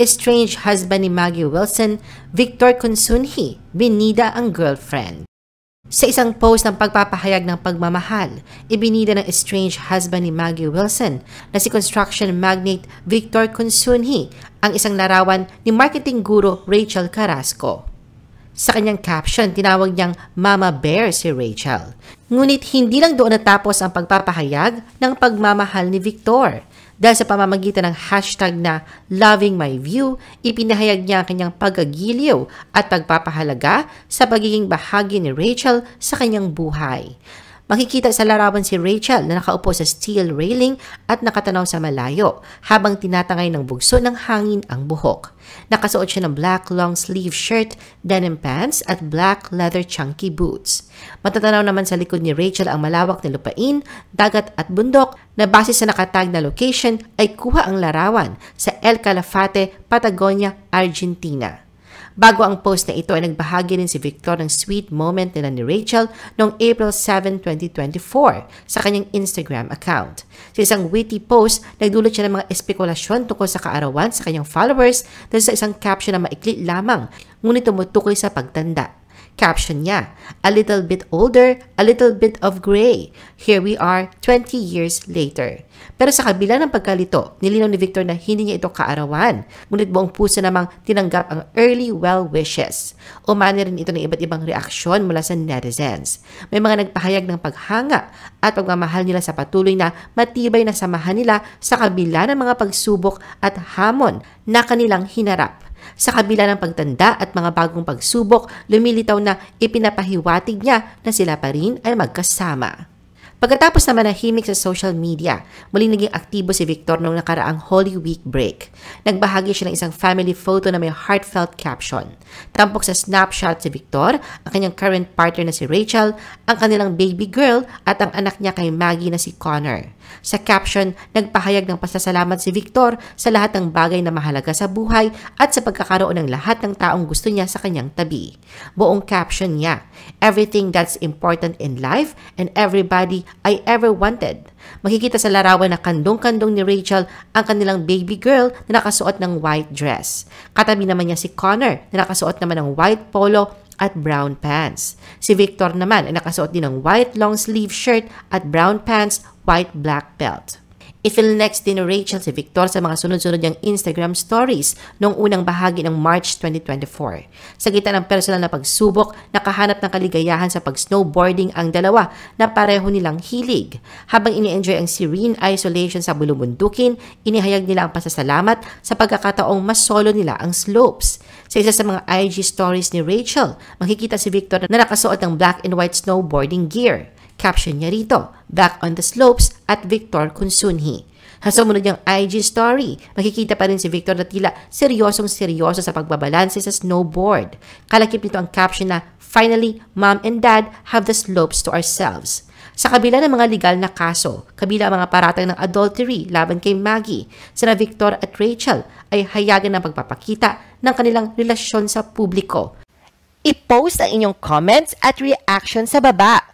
estranged husband ni Maggie Wilson, Victor Consunhi, binida ang girlfriend. Sa isang post ng pagpapahayag ng pagmamahal, ibinida ng estranged husband ni Maggie Wilson na si construction magnate Victor Consunhi ang isang larawan ni marketing guru Rachel Carrasco. Sa kanyang caption, tinawag niyang Mama Bear si Rachel. Ngunit hindi lang doon natapos ang pagpapahayag ng pagmamahal ni Victor. Dahil sa pamamagitan ng hashtag na Loving My View, ipinahayag niya ang kanyang pagagiliw at pagpapahalaga sa pagiging bahagi ni Rachel sa kanyang buhay. Makikita sa larawan si Rachel na nakaupo sa steel railing at nakatanaw sa malayo habang tinatangay ng bugso ng hangin ang buhok. Nakasuot siya ng black long sleeve shirt, denim pants at black leather chunky boots. Matatanaw naman sa likod ni Rachel ang malawak na lupain, dagat at bundok na base sa nakatag na location ay kuha ang larawan sa El Calafate, Patagonia, Argentina. Bago ang post na ito ay nagbahagi rin si Victor ng sweet moment nila ni Rachel noong April 7, 2024 sa kanyang Instagram account. Sa isang witty post, nagdulot siya ng mga espekulasyon tungkol sa kaarawan sa kanyang followers dahil sa isang caption na maikli lamang, ngunit tumutukoy sa pagtanda. Caption niya, a little bit older, a little bit of gray. Here we are, 20 years later. Pero sa kabila ng pagkalito, nilinaw ni Victor na hindi niya ito kaarawan. Ngunit buong puso namang tinanggap ang early well wishes. Umani rin ito ng iba't ibang reaksyon mula sa netizens. May mga nagpahayag ng paghanga at pagmamahal nila sa patuloy na matibay na samahan nila sa kabila ng mga pagsubok at hamon na kanilang hinarap sa kabila ng pagtanda at mga bagong pagsubok, lumilitaw na ipinapahiwatig niya na sila pa rin ay magkasama. Pagkatapos naman nahimik sa social media, muling naging aktibo si Victor noong nakaraang Holy Week break. Nagbahagi siya ng isang family photo na may heartfelt caption. Tampok sa snapshot si Victor, ang kanyang current partner na si Rachel, ang kanilang baby girl at ang anak niya kay Maggie na si Connor. Sa caption, nagpahayag ng pasasalamat si Victor sa lahat ng bagay na mahalaga sa buhay at sa pagkakaroon ng lahat ng taong gusto niya sa kanyang tabi. Buong caption niya, Everything that's important in life and everybody I ever wanted. Makikita sa larawan na kandong-kandong ni Rachel ang kanilang baby girl na nakasuot ng white dress. Katabi naman niya si Connor na nakasuot naman ng white polo at brown pants. Si Victor naman ay nakasuot din ng white long sleeve shirt at brown pants, white black belt next din ni Rachel si Victor sa mga sunod-sunod niyang Instagram stories noong unang bahagi ng March 2024. Sa gitna ng personal na pagsubok, nakahanap ng kaligayahan sa pag-snowboarding ang dalawa na pareho nilang hilig. Habang ini-enjoy ang serene isolation sa bulubundukin, inihayag nila ang pasasalamat sa pagkakataong mas solo nila ang slopes. Sa isa sa mga IG stories ni Rachel, makikita si Victor na nakasuot ng black and white snowboarding gear. Caption niya rito, Back on the Slopes at Victor Kunsunhi. Sa sumunod niyang IG story, makikita pa rin si Victor na tila seryosong seryoso sa pagbabalanse sa snowboard. Kalakip nito ang caption na, Finally, Mom and Dad have the slopes to ourselves. Sa kabila ng mga legal na kaso, kabila ang mga paratang ng adultery laban kay Maggie, sina Victor at Rachel ay hayagan ng pagpapakita ng kanilang relasyon sa publiko. I-post ang inyong comments at reaction sa baba.